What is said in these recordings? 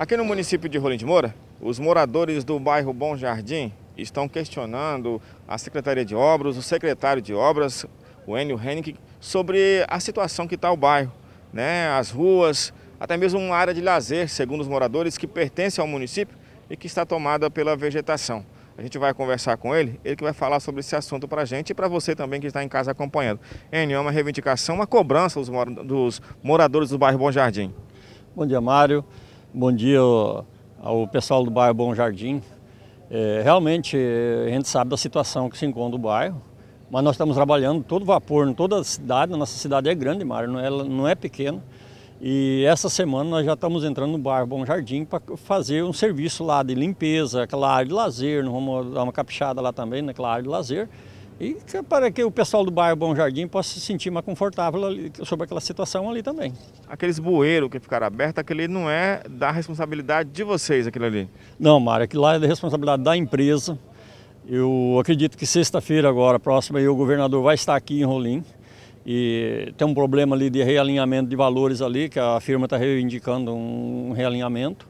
Aqui no município de Rolim de Moura, os moradores do bairro Bom Jardim estão questionando a Secretaria de Obras, o secretário de Obras, o Enio Henrique, sobre a situação que está o bairro, né? as ruas, até mesmo uma área de lazer, segundo os moradores, que pertence ao município e que está tomada pela vegetação. A gente vai conversar com ele, ele que vai falar sobre esse assunto para a gente e para você também que está em casa acompanhando. Enio, é uma reivindicação, uma cobrança dos moradores do bairro Bom Jardim. Bom dia, Mário bom dia ao pessoal do bairro Bom Jardim. É, realmente, a gente sabe da situação que se encontra o bairro, mas nós estamos trabalhando todo vapor em toda a cidade. A nossa cidade é grande, Mário, não é, não é pequena. E essa semana nós já estamos entrando no bairro Bom Jardim para fazer um serviço lá de limpeza, aquela área de lazer, nós vamos dar uma caprichada lá também naquela área de lazer. E para que o pessoal do bairro Bom Jardim possa se sentir mais confortável ali, sobre aquela situação ali também. Aqueles bueiros que ficaram abertos, aquele não é da responsabilidade de vocês, aquilo ali? Não, Mário, aquilo lá é da responsabilidade da empresa. Eu acredito que sexta-feira agora, próxima, o governador vai estar aqui em Rolim. E tem um problema ali de realinhamento de valores ali, que a firma está reivindicando um realinhamento.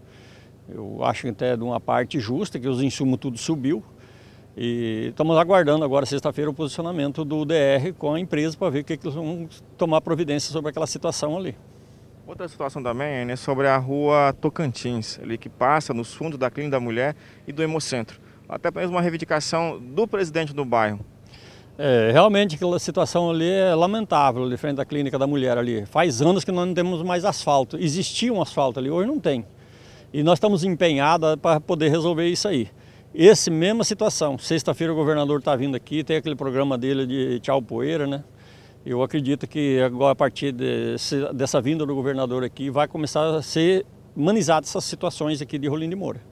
Eu acho até de uma parte justa, que os insumos tudo subiu. E estamos aguardando agora, sexta-feira, o posicionamento do DR com a empresa para ver o que, eles vão tomar providência sobre aquela situação ali. Outra situação também é né, sobre a rua Tocantins, ali que passa nos fundos da Clínica da Mulher e do Hemocentro. Até mesmo uma reivindicação do presidente do bairro. É, realmente aquela situação ali é lamentável, ali frente à Clínica da Mulher ali. Faz anos que nós não temos mais asfalto. Existia um asfalto ali, hoje não tem. E nós estamos empenhados para poder resolver isso aí. Esse mesma situação. Sexta-feira o governador está vindo aqui, tem aquele programa dele de tchau poeira, né? Eu acredito que agora a partir desse, dessa vinda do governador aqui vai começar a ser manizado essas situações aqui de Rolim de Moura.